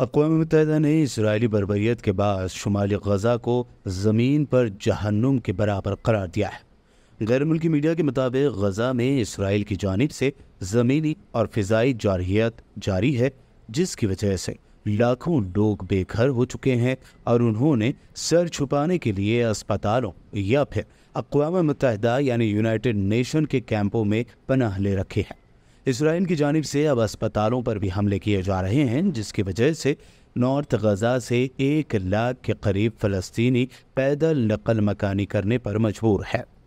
अकवा मुतहदा ने इसराइली बरबरीत के बाद शुमाली गजा को ज़मीन पर जहन्नुम के बराबर करार दिया है गैर मुल्की मीडिया के मुताबिक गजा में इसराइल की जानब से ज़मीनी और फ़जाई जारहियत जारी है जिसकी वजह से लाखों लोग बेघर हो चुके हैं और उन्होंने सर छुपाने के लिए अस्पतालों या फिर अकवा मुतहदा यानी यूनाइटेड नेशन के कैंपों में पनाह ले रखे हैं इसराइल की जानब से अब अस्पतालों पर भी हमले किए जा रहे हैं जिसकी वजह से नॉर्थ गजा से एक लाख के करीब फ़लस्तीनी पैदल नकल मकानी करने पर मजबूर है